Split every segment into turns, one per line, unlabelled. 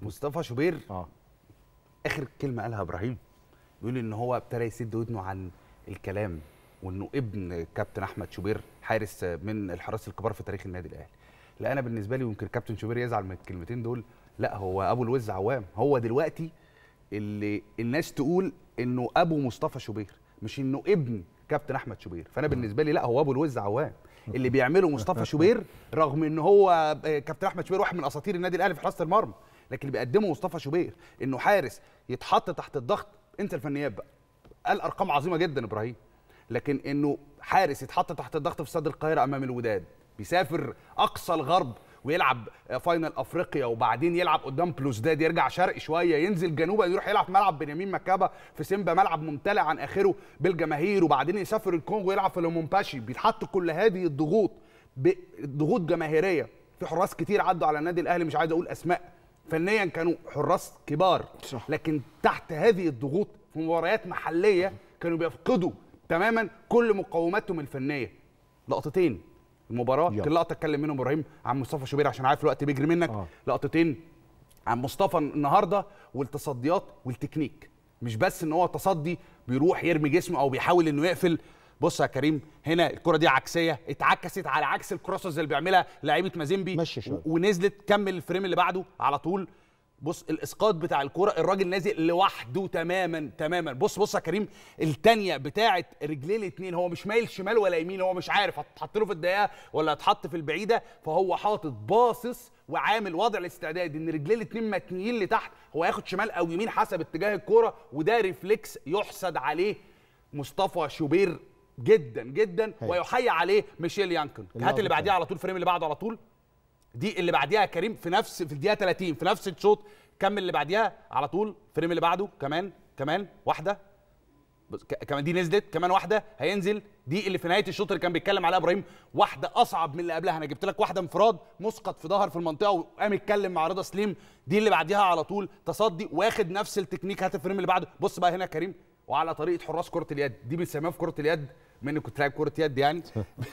على مصطفى شوبير اه اخر كلمه قالها ابراهيم بيقول ان هو ابتدى يسد ودنه عن الكلام وانه ابن كابتن احمد شوبير حارس من الحراس الكبار في تاريخ النادي الاهلي لا انا بالنسبه لي ممكن كابتن شوبير يزعل من الكلمتين دول لا هو ابو الوز عوام هو دلوقتي اللي الناس تقول انه ابو مصطفى شوبير مش انه ابن كابتن احمد شوبير فانا بالنسبه لي لا هو ابو الوز عوام اللي بيعمله مصطفى شوبير رغم ان هو كابتن احمد شوبير واحد من اساطير النادي الاهلي في حراسه المرمى لكن اللي بيقدمه مصطفى شوبير انه حارس يتحط تحت الضغط انت الفنيات بقى قال ارقام عظيمه جدا ابراهيم لكن انه حارس يتحط تحت الضغط في استاد القاهره امام الوداد بيسافر اقصى الغرب ويلعب فاينل افريقيا وبعدين يلعب قدام بلوزداد يرجع شرق شويه ينزل جنوبا يروح يلعب في ملعب بنيامين مكابا في سيمبا ملعب ممتلئ عن اخره بالجماهير وبعدين يسافر الكونغو يلعب في لومومباشي بيتحط كل هذه الضغوط ضغوط جماهيريه في حراس كتير عدوا على النادي الاهلي مش عايز اقول اسماء فنيا كانوا حراس كبار صح. لكن تحت هذه الضغوط في مباريات محليه كانوا بيفقدوا تماما كل مقوماتهم الفنيه لقطتين المباراه كل لقطه اتكلم منهم ابراهيم عن مصطفى شوبير عشان عارف الوقت بيجري منك آه. لقطتين عن مصطفى النهارده والتصديات والتكنيك مش بس ان هو تصدي بيروح يرمي جسمه او بيحاول انه يقفل بص يا كريم هنا الكره دي عكسيه اتعكست على عكس الكروسز اللي بيعملها لعيبه مازيمبي ونزلت كمل الفريم اللي بعده على طول بص الاسقاط بتاع الكره الراجل نازل لوحده تماما تماما بص بص يا كريم الثانيه بتاعه رجليه الاثنين هو مش مايل شمال ولا يمين هو مش عارف هتتحط له في الدقيقه ولا هتحط في البعيده فهو حاطط باصص وعامل وضع الاستعداد ان رجليه الاثنين متنيين لتحت هو هياخد شمال او يمين حسب اتجاه الكوره وده ريفلكس يحسد عليه مصطفى شوبير جدا جدا ويحيى عليه ميشيل يانكن هات اللي بعديها على طول فريم اللي بعده على طول دي اللي بعديها كريم في نفس في الدقيقه 30 في نفس الشوط كمل اللي بعديها على طول فريم اللي بعده كمان كمان واحده كمان دي نزلت كمان واحده هينزل دي اللي في نهايه الشوط اللي كان بيتكلم عليها ابراهيم واحده اصعب من اللي قبلها انا جبت لك واحده انفراد مسقط في ظهر في المنطقه وقام يتكلم مع رضا سليم دي اللي بعديها على طول تصدي واخد نفس التكنيك هات الفريم اللي بعده بص بقى هنا كريم وعلى طريقه حراس كره اليد دي بنسميها في كره اليد بما اني كنت لاعب كره يد يعني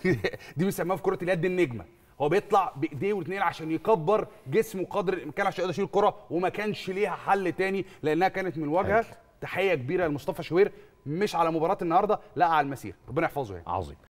دي بنسميها في كره اليد النجمه هو بيطلع بايديه والاثنين عشان يكبر جسمه قدر الامكان عشان يقدر يشيل الكره وما كانش ليها حل تاني لانها كانت من واجهه تحيه كبيره لمصطفى شوير مش على مباراه النهارده لا على المسير ربنا يحفظه يعني عظيم